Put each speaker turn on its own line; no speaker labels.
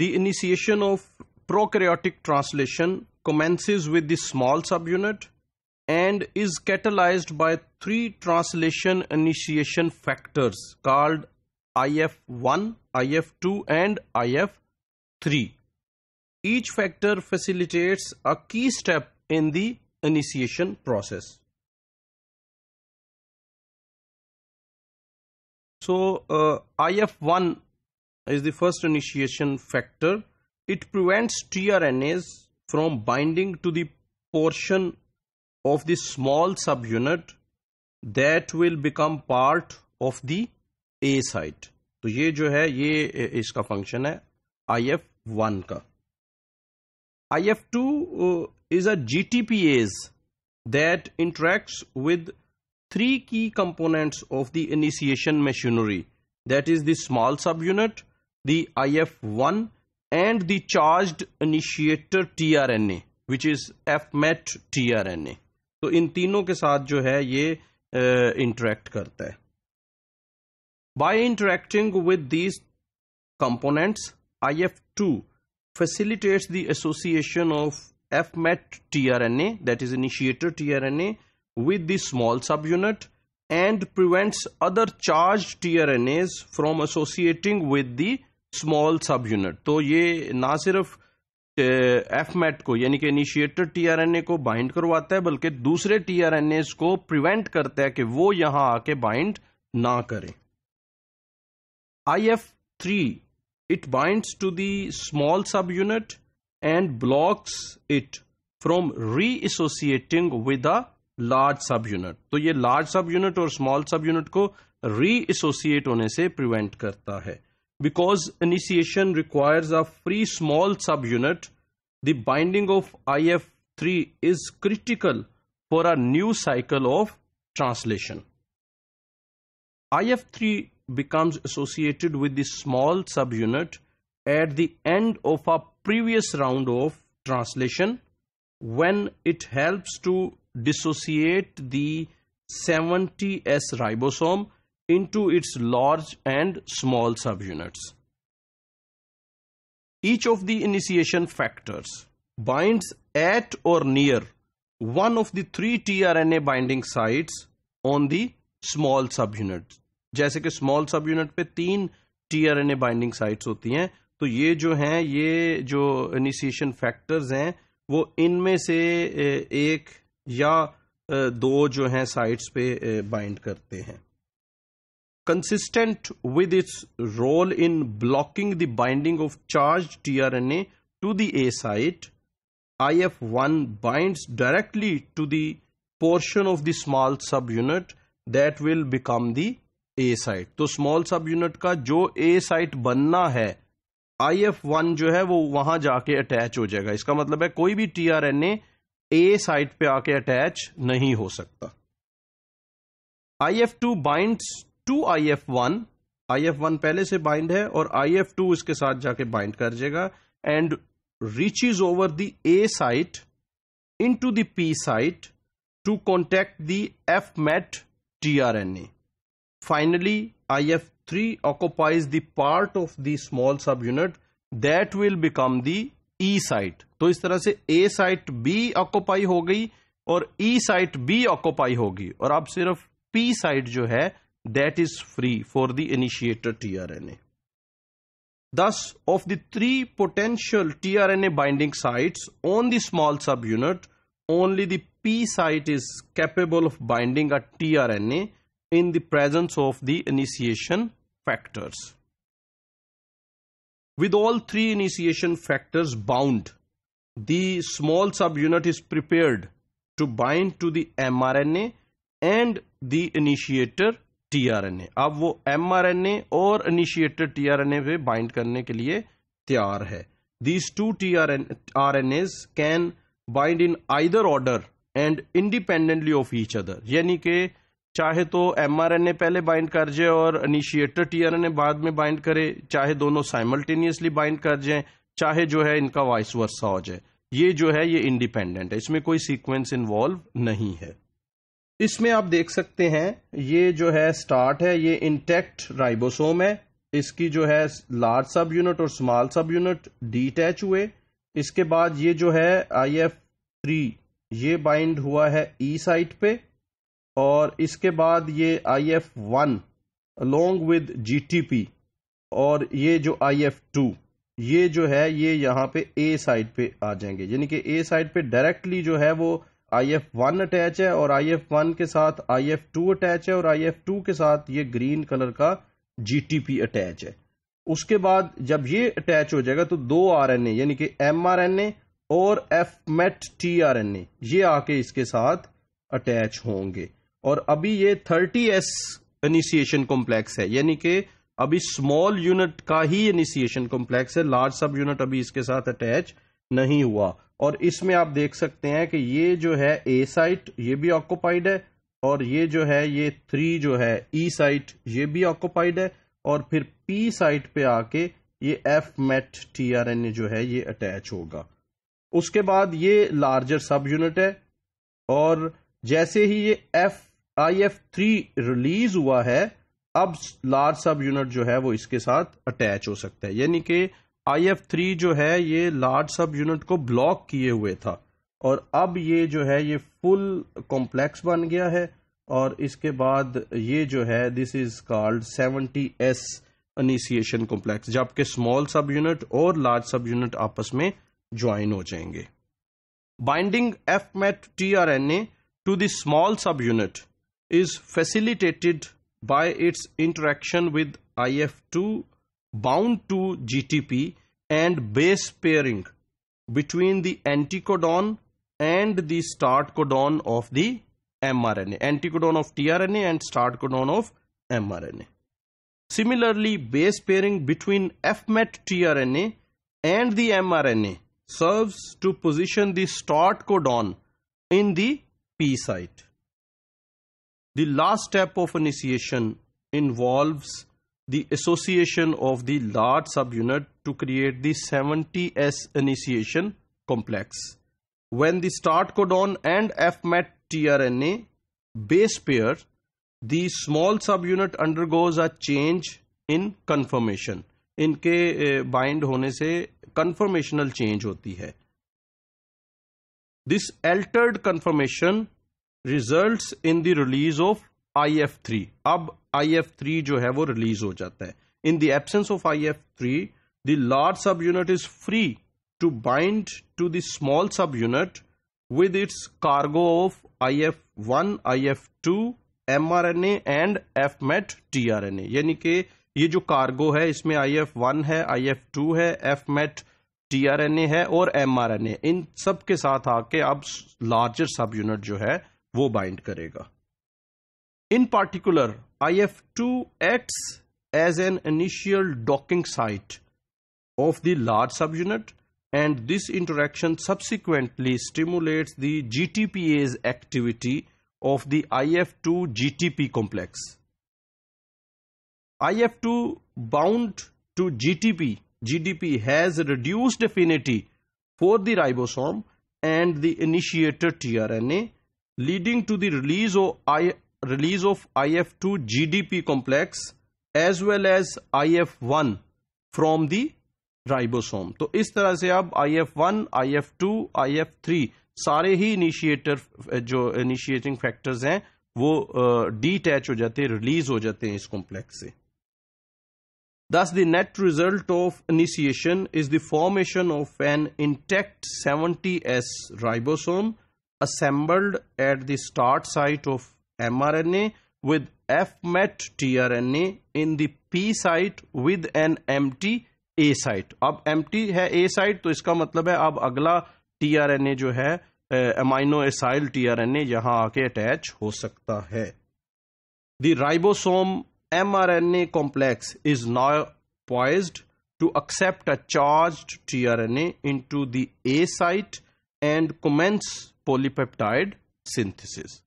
the initiation of prokaryotic translation commences with the small subunit and is catalyzed by three translation initiation factors called IF1, IF2 and IF3. Each factor facilitates a key step in the initiation process. So uh, IF1 is the first initiation factor. It prevents tRNAs from binding to the portion of the small subunit that will become part of the A site. So, ये जो है ये इसका function है I F का I F two is a G T three key components of the initiation machinery that is the small subunit the IF1 and the charged initiator tRNA which is FMET tRNA. So in तीनों के साथ जो है ये interact करता है by interacting if IF2 facilitates the association of FMET tRNA that is initiator tRNA with the small subunit and prevents other charged tRNAs from associating with the small subunit तो ये ना सिर्फ F को यानी कि N tRNA को bind करवाता है बल्कि दूसरे टीआरएनए को प्रिवेंट करता है कि वो यहां आके बाइंड ना करें I F three it bind to the small subunit and blocks it from reassociating with a large subunit तो ये लार्ज सब यूनिट और स्मॉल सब यूनिट को री एसोसिएट होने से प्रिवेंट करता है Because initiation requires a free small subunit, the binding of IF3 is critical for a new cycle of translation. IF3 becomes associated with the small subunit at the end of a previous round of translation when it helps to dissociate the 70S ribosome into its large and small subunits. Each of the initiation factors binds at or near one of the three tRNA binding sites on the small subunit. जैसे कि small subunit पे तीन tRNA binding sites होती हैं तो ये जो हैं ये जो इनिशिएशन फैक्टर्स हैं वो इनमें से एक या दो जो हैं साइट्स पे बाइंड करते हैं consistent with its role in blocking the binding of charged tRNA to the A site, IF1 binds directly to the portion of the small subunit that will become the A site. तो small subunit का जो A site बनना है I F one जो है वो वहां जाके अटैच हो जाएगा इसका मतलब है कोई भी T R N A site पे आके अटैच नहीं हो सकता I F two binds to I F one I F one पहले से बाइंड है और आई एफ टू इसके साथ जाके बाइंड कर जाएगा and reaches over the A site into the P site to contact the F met T R N A finally I F three occupies the part of the small subunit that will become the E site तो इस तरह से ए site B occupy हो गई और ई site B occupy होगी और अब सिर्फ पी साइट जो है that is free for the initiator tRNA. Thus, of the three potential tRNA binding sites on the small subunit, only the P site is capable of binding a tRNA in the presence of the initiation factors. With all three initiation factors bound, the small subunit is prepared to bind to the mRNA and the initiator tRNA अब वो mRNA और initiated tRNA पे bind करने के लिए तैयार है these two tRNAs can bind in either order and independently of each other यानी कि चाहे तो एमआरएनए पहले बाइंड कर जाए और इनिशिएटर टीआरएनए बाद में बाइंड करे चाहे दोनों साइमल्टेनियसली बाइंड कर जाए चाहे जो है इनका वाइस वर्सा हो जाए ये जो है ये इंडिपेंडेंट है इसमें कोई सीक्वेंस इन्वॉल्व नहीं है इसमें आप देख सकते हैं ये जो है स्टार्ट है ये इंटेक्ट राइबोसोम है इसकी जो है लार्ज सब यूनिट और स्मॉल सब यूनिट डिटैच हुए इसके बाद ये जो है आई एफ थ्री ये बाइंड हुआ है ई e साइट पे और इसके बाद ये I F one along with G T P और ये जो आई एफ टू ये जो है ये यहाँ पे ए साइड पे आ जाएंगे यानी कि ए साइड पे डायरेक्टली जो है वो आई एफ वन अटैच है और आई एफ वन के साथ आई एफ टू अटैच है और आई एफ टू के साथ ये ग्रीन कलर का जी टी पी अटैच है उसके बाद जब ये अटैच हो जाएगा तो दो आर एन ए यानी कि एम आर एन ए और F met T R N A ये आके इसके साथ अटैच होंगे और अभी ये थर्टी एस इनिशिएशन कॉम्प्लेक्स है यानी कि अभी स्मॉल यूनिट का ही इनिशिएशन कॉम्प्लेक्स है लार्ज सब यूनिट अभी इसके साथ अटैच नहीं हुआ और इसमें आप देख सकते हैं कि ये जो है ए साइट ये भी ऑक्यूपाइड है और ये जो है ये थ्री जो है ई e साइट ये भी ऑक्यूपाइड है और फिर पी साइट पे आके ये F met T R N जो है ये अटैच होगा उसके बाद ये लार्जर सब यूनिट है और जैसे ही ये F I F three release हुआ है अब लार्ज सब यूनिट जो है वो इसके साथ अटैच हो सकता है यानी कि आई एफ थ्री जो है ये लार्ज सब यूनिट को ब्लॉक किए हुए था और अब ये जो है ये फुल कॉम्प्लेक्स बन गया है और इसके बाद ये जो है this is called seventy S initiation complex जबकि स्मॉल सब यूनिट और लार्ज सब यूनिट आपस में ज्वाइन हो जाएंगे binding F met T R N A to the small subunit is facilitated by its interaction with I F two bound to GTP and base pairing between the anticodon and the start codon of the mRNA, anticodon of tRNA and start codon of mRNA. Similarly, base pairing between FMET tRNA and the mRNA serves to position the start codon in the P site. The last step of initiation involves the association of the large subunit to create the 70S initiation complex. When the start codon and fMet tRNA base pair, the small subunit undergoes a change in conformation. इनके बाइंड होने से conformational change होती है this altered conformation results in the release of I F three अब I F three जो है वो रिलीज हो जाता है in the absence of I F three the large subunit is free to bind to the small subunit R N A and F met T R N A यानी कि ये जो cargo है इसमें आई F one है I F two है F met T R N A है और एम आर एन ए इन सब के साथ आके अब लार्जर सब यूनिट जो है वो बाइंड करेगा In particular, IF2 acts as an initial docking site of the large subunit and this interaction subsequently stimulates the GTPase activity of the IF2 GTP complex. IF2 bound to GTP, GDP has reduced affinity for the ribosome and the initiator tRNA leading to the release of release of IF2 GDP complex as well as IF1 from the ribosome तो इस तरह से अब I F one I F two I F three सारे ही initiator जो initiating factors हैं वो डिटैच हो जाते हैं रिलीज हो जाते हैं इस कॉम्प्लेक्स से thus the net result of initiation is the formation of an intact seventy S ribosome assembled at the start site of mRNA with F-MET tRNA in the P site with an empty A site. अब empty है A site तो इसका मतलब है अब अगला tRNA जो है अमाइनो एसाइल tRNA यहां आके अटैच हो सकता है The ribosome mRNA complex is now poised to accept a charged tRNA into the A site and commence polypeptide synthesis.